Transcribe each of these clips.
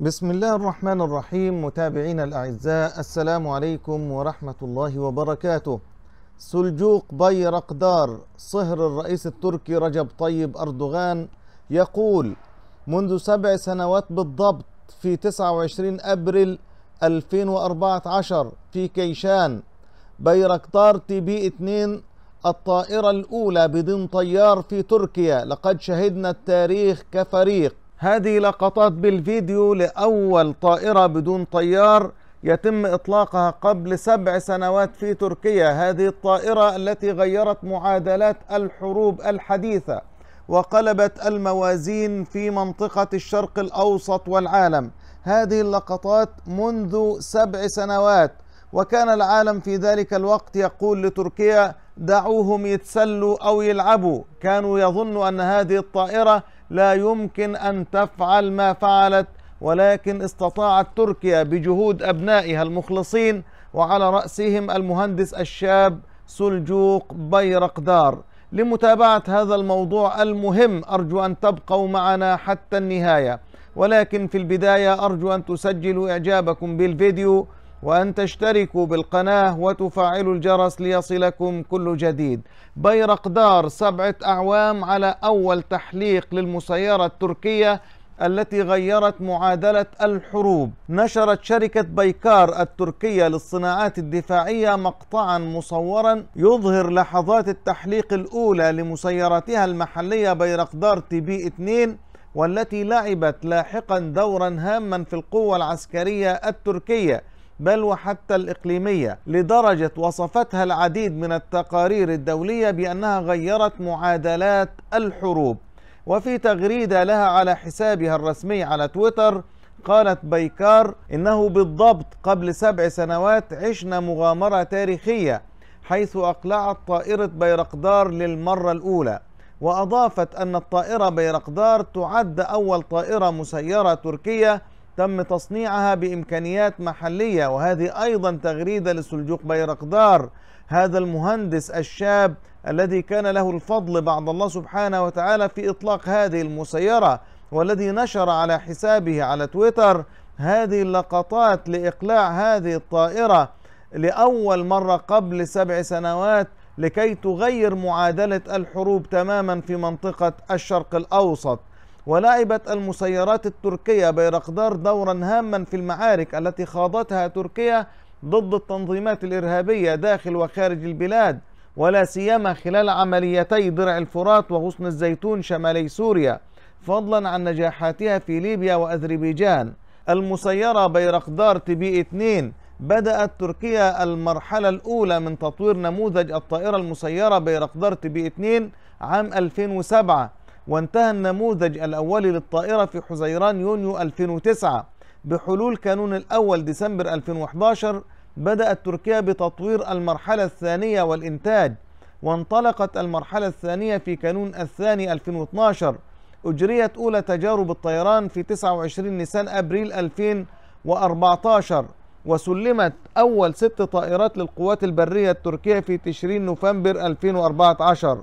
بسم الله الرحمن الرحيم متابعينا الأعزاء السلام عليكم ورحمة الله وبركاته سلجوق بيرقدار صهر الرئيس التركي رجب طيب أردوغان يقول منذ سبع سنوات بالضبط في 29 أبريل 2014 في كيشان بيرقدار تي بي 2 الطائرة الأولى بدون طيار في تركيا لقد شهدنا التاريخ كفريق هذه لقطات بالفيديو لأول طائرة بدون طيار يتم إطلاقها قبل سبع سنوات في تركيا هذه الطائرة التي غيرت معادلات الحروب الحديثة وقلبت الموازين في منطقة الشرق الأوسط والعالم هذه اللقطات منذ سبع سنوات وكان العالم في ذلك الوقت يقول لتركيا دعوهم يتسلوا أو يلعبوا كانوا يظنوا أن هذه الطائرة لا يمكن أن تفعل ما فعلت ولكن استطاعت تركيا بجهود أبنائها المخلصين وعلى رأسهم المهندس الشاب سلجوق بيرقدار لمتابعة هذا الموضوع المهم أرجو أن تبقوا معنا حتى النهاية ولكن في البداية أرجو أن تسجلوا إعجابكم بالفيديو وأن تشتركوا بالقناة وتفعلوا الجرس ليصلكم كل جديد بيرقدار سبعة أعوام على أول تحليق للمسيرة التركية التي غيرت معادلة الحروب نشرت شركة بيكار التركية للصناعات الدفاعية مقطعا مصورا يظهر لحظات التحليق الأولى لمسيرتها المحلية بيرقدار تي بي 2 والتي لعبت لاحقا دورا هاما في القوة العسكرية التركية بل وحتى الإقليمية لدرجة وصفتها العديد من التقارير الدولية بأنها غيرت معادلات الحروب وفي تغريدة لها على حسابها الرسمي على تويتر قالت بيكار إنه بالضبط قبل سبع سنوات عشنا مغامرة تاريخية حيث أقلعت طائرة بيرقدار للمرة الأولى وأضافت أن الطائرة بيرقدار تعد أول طائرة مسيرة تركية تم تصنيعها بإمكانيات محلية وهذه أيضا تغريدة لسلجوق بيرقدار هذا المهندس الشاب الذي كان له الفضل بعد الله سبحانه وتعالى في إطلاق هذه المسيرة والذي نشر على حسابه على تويتر هذه اللقطات لإقلاع هذه الطائرة لأول مرة قبل سبع سنوات لكي تغير معادلة الحروب تماما في منطقة الشرق الأوسط ولعبت المسيرات التركية بيرقدار دورا هاما في المعارك التي خاضتها تركيا ضد التنظيمات الإرهابية داخل وخارج البلاد ولا سيما خلال عمليتي درع الفرات وغصن الزيتون شمالي سوريا فضلا عن نجاحاتها في ليبيا وأذربيجان المسيرة بيرقدار تي بي 2 بدأت تركيا المرحلة الأولى من تطوير نموذج الطائرة المسيرة بيرقدار تي بي 2 عام 2007 وانتهى النموذج الأولي للطائرة في حزيران يونيو 2009 بحلول كانون الأول ديسمبر 2011 بدأت تركيا بتطوير المرحلة الثانية والإنتاج وانطلقت المرحلة الثانية في كانون الثاني 2012 أجريت أولى تجارب الطيران في 29 نيسان أبريل 2014 وسلمت أول ست طائرات للقوات البرية التركية في تشرين نوفمبر 2014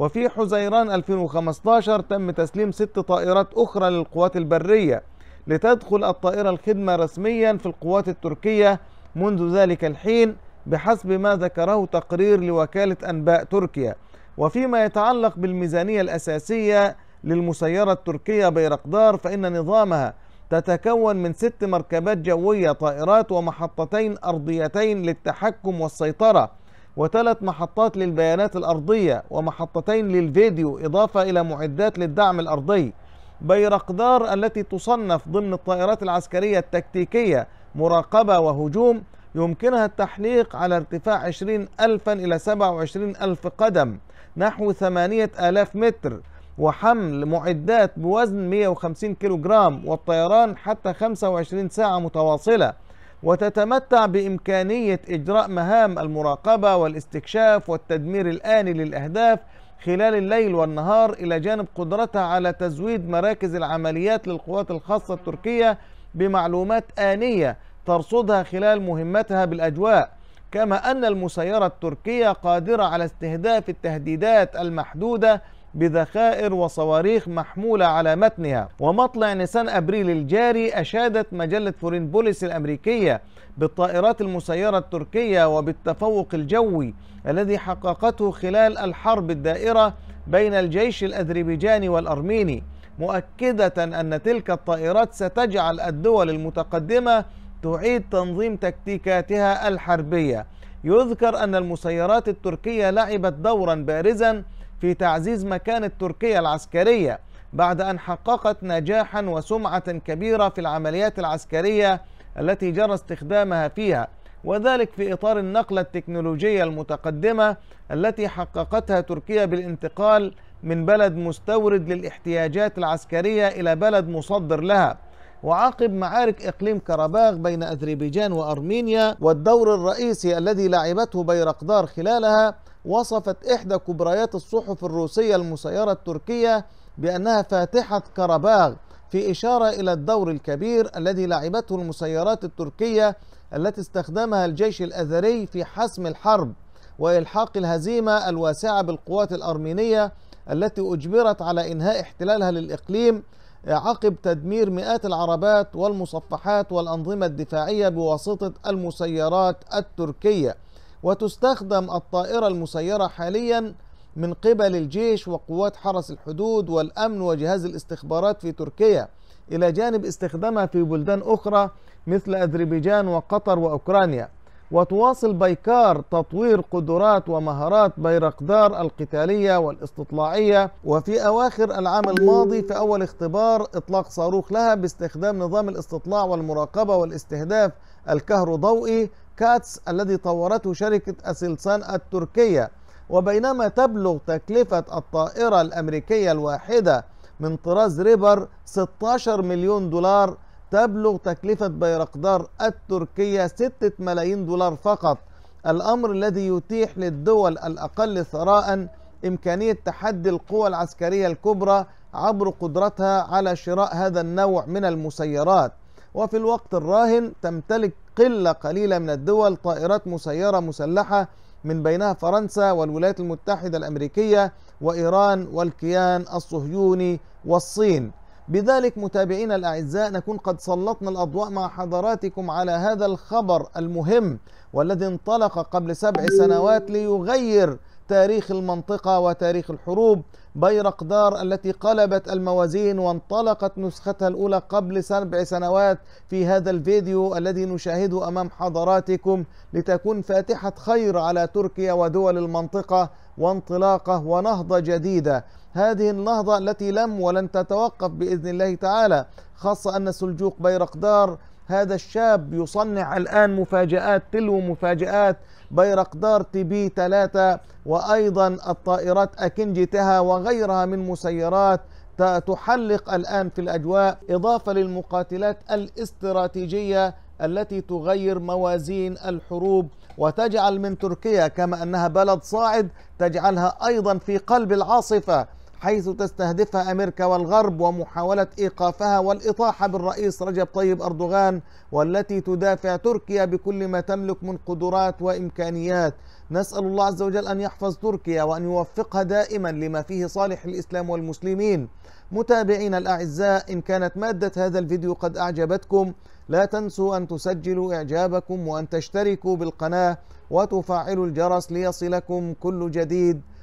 وفي حزيران 2015 تم تسليم ست طائرات أخرى للقوات البرية لتدخل الطائرة الخدمة رسميا في القوات التركية منذ ذلك الحين بحسب ما ذكره تقرير لوكالة أنباء تركيا وفيما يتعلق بالميزانية الأساسية للمسيرة التركية بيرقدار فإن نظامها تتكون من ست مركبات جوية طائرات ومحطتين أرضيتين للتحكم والسيطرة وثلاث محطات للبيانات الأرضية ومحطتين للفيديو إضافة إلى معدات للدعم الأرضي بيرقدار التي تصنف ضمن الطائرات العسكرية التكتيكية مراقبة وهجوم يمكنها التحليق على ارتفاع 20 ألفا إلى 27 ألف قدم نحو 8000 متر وحمل معدات بوزن 150 كيلوغرام والطيران حتى 25 ساعة متواصلة وتتمتع بإمكانية إجراء مهام المراقبة والاستكشاف والتدمير الآني للأهداف خلال الليل والنهار إلى جانب قدرتها على تزويد مراكز العمليات للقوات الخاصة التركية بمعلومات آنية ترصدها خلال مهمتها بالأجواء كما أن المسيرة التركية قادرة على استهداف التهديدات المحدودة بذخائر وصواريخ محمولة على متنها ومطلع نيسان أبريل الجاري أشادت مجلة فورين بوليس الأمريكية بالطائرات المسيرة التركية وبالتفوق الجوي الذي حققته خلال الحرب الدائرة بين الجيش الأذربيجاني والأرميني مؤكدة أن تلك الطائرات ستجعل الدول المتقدمة تعيد تنظيم تكتيكاتها الحربية يذكر أن المسيرات التركية لعبت دورا بارزا في تعزيز مكانة تركيا العسكرية بعد أن حققت نجاحا وسمعة كبيرة في العمليات العسكرية التي جرى استخدامها فيها وذلك في إطار النقلة التكنولوجية المتقدمة التي حققتها تركيا بالانتقال من بلد مستورد للاحتياجات العسكرية إلى بلد مصدر لها وعقب معارك إقليم كرباغ بين أذربيجان وأرمينيا والدور الرئيسي الذي لعبته بيرقدار خلالها وصفت إحدى كبريات الصحف الروسية المسيرة التركية بأنها فاتحة كرباغ في إشارة إلى الدور الكبير الذي لعبته المسيرات التركية التي استخدمها الجيش الأذري في حسم الحرب وإلحاق الهزيمة الواسعة بالقوات الأرمينية التي أجبرت على إنهاء احتلالها للإقليم عقب تدمير مئات العربات والمصفحات والأنظمة الدفاعية بواسطة المسيرات التركية وتستخدم الطائرة المسيرة حاليا من قبل الجيش وقوات حرس الحدود والأمن وجهاز الاستخبارات في تركيا إلى جانب استخدامها في بلدان أخرى مثل أذربيجان وقطر وأوكرانيا وتواصل بايكار تطوير قدرات ومهارات بيرقدار القتالية والاستطلاعية وفي أواخر العام الماضي في أول اختبار إطلاق صاروخ لها باستخدام نظام الاستطلاع والمراقبة والاستهداف الكهروضوئي كاتس الذي طورته شركة أسلسان التركية وبينما تبلغ تكلفة الطائرة الأمريكية الواحدة من طراز ريبر 16 مليون دولار تبلغ تكلفة بيرقدار التركية 6 ملايين دولار فقط الأمر الذي يتيح للدول الأقل ثراء إمكانية تحدي القوى العسكرية الكبرى عبر قدرتها على شراء هذا النوع من المسيرات وفي الوقت الراهن تمتلك قلة قليلة من الدول طائرات مسيرة مسلحة من بينها فرنسا والولايات المتحدة الأمريكية وإيران والكيان الصهيوني والصين بذلك متابعينا الأعزاء نكون قد سلطنا الأضواء مع حضراتكم على هذا الخبر المهم والذي انطلق قبل سبع سنوات ليغير تاريخ المنطقة وتاريخ الحروب بيرقدار التي قلبت الموازين وانطلقت نسختها الأولى قبل سبع سنوات في هذا الفيديو الذي نشاهده أمام حضراتكم لتكون فاتحة خير على تركيا ودول المنطقة وانطلاقة ونهضة جديدة هذه النهضة التي لم ولن تتوقف بإذن الله تعالى خاصة أن سلجوق بيرقدار هذا الشاب يصنع الآن مفاجآت تلو مفاجآت بيرقدار تي بي 3 وأيضا الطائرات أكنجي تها وغيرها من مسيرات تحلق الآن في الأجواء إضافة للمقاتلات الاستراتيجية التي تغير موازين الحروب وتجعل من تركيا كما أنها بلد صاعد تجعلها أيضا في قلب العاصفة حيث تستهدفها امريكا والغرب ومحاوله ايقافها والاطاحه بالرئيس رجب طيب اردوغان والتي تدافع تركيا بكل ما تملك من قدرات وامكانيات نسال الله عز وجل ان يحفظ تركيا وان يوفقها دائما لما فيه صالح الاسلام والمسلمين متابعينا الاعزاء ان كانت ماده هذا الفيديو قد اعجبتكم لا تنسوا ان تسجلوا اعجابكم وان تشتركوا بالقناه وتفعلوا الجرس ليصلكم كل جديد